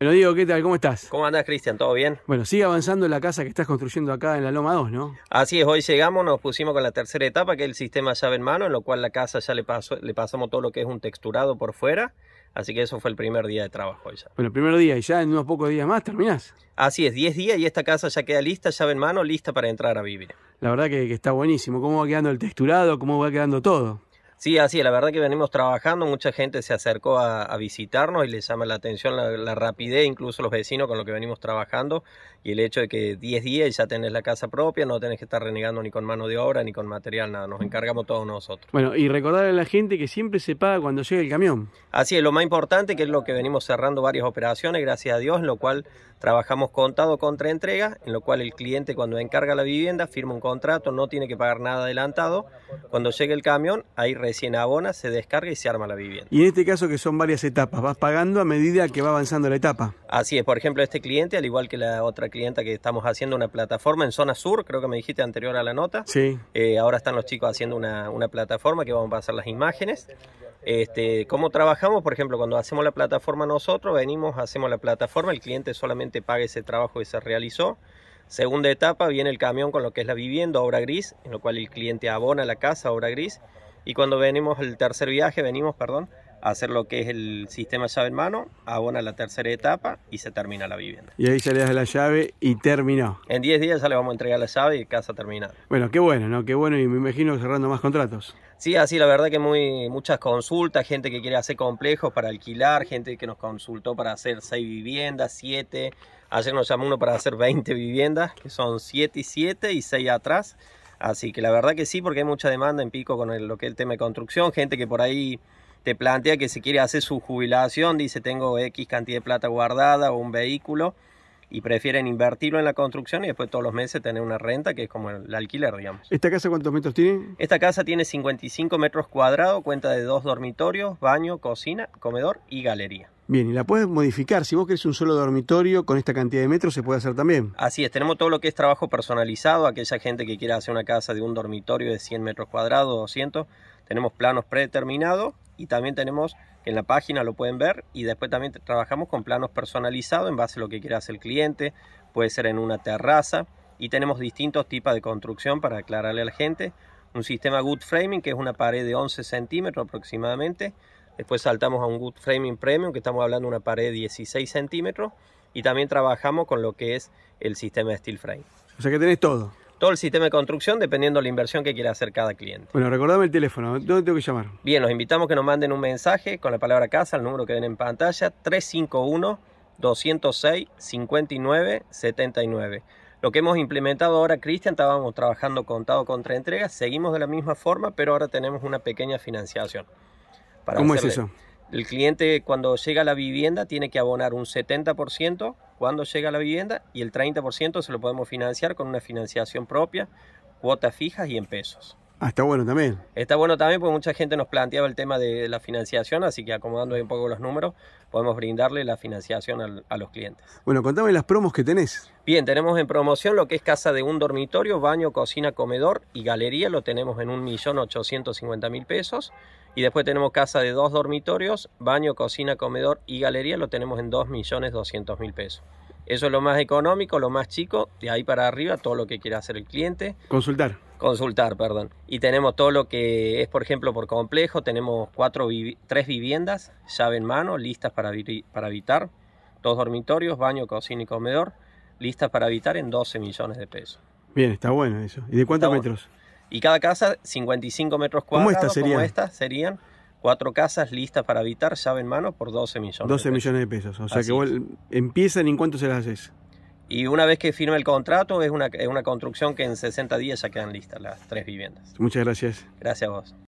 Bueno, Diego, ¿qué tal? ¿Cómo estás? ¿Cómo andás, Cristian? ¿Todo bien? Bueno, sigue avanzando la casa que estás construyendo acá en la Loma 2, ¿no? Así es, hoy llegamos, nos pusimos con la tercera etapa, que es el sistema llave en mano, en lo cual la casa ya le, pasó, le pasamos todo lo que es un texturado por fuera, así que eso fue el primer día de trabajo ya. Bueno, el primer día, y ya en unos pocos días más terminas. Así es, 10 días y esta casa ya queda lista, llave en mano, lista para entrar a vivir. La verdad que, que está buenísimo, cómo va quedando el texturado, cómo va quedando todo. Sí, así, la verdad que venimos trabajando, mucha gente se acercó a, visitarnos y les llama la atención la, rapidez, incluso los vecinos con lo que venimos trabajando y el hecho de que 10 días ya tenés la casa propia, no tenés que estar renegando ni con mano de obra ni con material, nada, nos encargamos todos nosotros. Bueno, y recordar a la gente que siempre se paga cuando llega el camión. Así es, lo más importante que es lo que venimos cerrando varias operaciones, gracias a Dios, en lo cual trabajamos contado contra entrega, en lo cual el cliente cuando encarga la vivienda firma un contrato, no tiene que pagar nada adelantado, cuando llega el camión ahí recién abona, se descarga y se arma la vivienda. Y en este caso que son varias etapas, vas pagando a medida que va avanzando la etapa. Así es, por ejemplo, este cliente, al igual que la otra clienta que estamos haciendo una plataforma en zona sur, creo que me dijiste anterior a la nota. Sí. Eh, ahora están los chicos haciendo una, plataforma que vamos a pasar las imágenes. Este, ¿Cómo trabajamos? Por ejemplo, cuando hacemos la plataforma nosotros, venimos, hacemos la plataforma, el cliente solamente paga ese trabajo que se realizó. Segunda etapa, viene el camión con lo que es la vivienda, obra gris, en lo cual el cliente abona la casa, obra gris, y cuando venimos el tercer viaje, venimos, perdón, a hacer lo que es el sistema llave en mano, abona la tercera etapa y se termina la vivienda. Y ahí se la llave y terminó. En 10 días ya le vamos a entregar la llave y casa terminada. Bueno, qué bueno, ¿no? Qué bueno y me imagino cerrando más contratos. Sí, así la verdad que muy, muchas consultas, gente que quiere hacer complejos para alquilar, gente que nos consultó para hacer 6 viviendas, 7. Ayer nos llamó uno para hacer 20 viviendas, que son 7 y 7 y 6 atrás. Así que la verdad que sí, porque hay mucha demanda en pico con lo que es el tema de construcción, gente que por ahí te plantea que se quiere hacer su jubilación, dice tengo X cantidad de plata guardada o un vehículo y prefieren invertirlo en la construcción y después todos los meses tener una renta que es como el alquiler, digamos. ¿Esta casa cuántos metros tiene? Esta casa tiene 55 metros cuadrados, cuenta de dos dormitorios, baño, cocina, comedor y galería. Bien, y la puedes modificar. Si vos querés un solo dormitorio con esta cantidad de metros, se puede hacer también. Así es, tenemos todo lo que es trabajo personalizado. Aquella gente que quiera hacer una casa de un dormitorio de 100 metros cuadrados, 200, tenemos planos predeterminados y también tenemos en la página lo pueden ver y después también trabajamos con planos personalizados en base a lo que quiera hacer el cliente, puede ser en una terraza y tenemos distintos tipos de construcción para aclararle a la gente. Un sistema good framing que es una pared de 11 centímetros aproximadamente. Después saltamos a un good framing premium que estamos hablando de una pared de 16 centímetros y también trabajamos con lo que es el sistema steel frame. O sea que tenés todo todo el sistema de construcción dependiendo de la inversión que quiera hacer cada cliente. Bueno, recordame el teléfono, ¿dónde tengo que llamar? Bien, los invitamos a que nos manden un mensaje con la palabra casa, el número que ven en pantalla, 351-206-5979. Lo que hemos implementado ahora, Cristian, estábamos trabajando contado contra entrega, seguimos de la misma forma, pero ahora tenemos una pequeña financiación. ¿Cómo es eso? El cliente cuando llega a la vivienda tiene que abonar un 70% cuando llega la vivienda y el 30% se lo podemos financiar con una financiación propia, cuotas fijas y en pesos. Ah, está bueno también. Está bueno también porque mucha gente nos planteaba el tema de la financiación, así que acomodando un poco los números, podemos brindarle la financiación a los clientes. Bueno, contame las promos que tenés. Bien, tenemos en promoción lo que es casa de un dormitorio, baño, cocina, comedor y galería, lo tenemos en 1.850.000 pesos. Y después tenemos casa de dos dormitorios, baño, cocina, comedor y galería, lo tenemos en 2.200.000 pesos. Eso es lo más económico, lo más chico, de ahí para arriba todo lo que quiera hacer el cliente. Consultar. Consultar, perdón. Y tenemos todo lo que es, por ejemplo, por complejo, tenemos cuatro tres viviendas, llave en mano, listas para, para habitar, dos dormitorios, baño, cocina y comedor, listas para habitar en 12 millones de pesos. Bien, está bueno eso. ¿Y de cuántos metros? Y cada casa, 55 metros cuadrados. ¿Cómo esta estas serían cuatro casas listas para habitar, llave en mano, por 12 millones. 12 millones de pesos. O sea que empiezan en cuánto se las haces. Y una vez que firme el contrato, es una, es una construcción que en 60 días ya quedan listas las tres viviendas. Muchas gracias. Gracias a vos.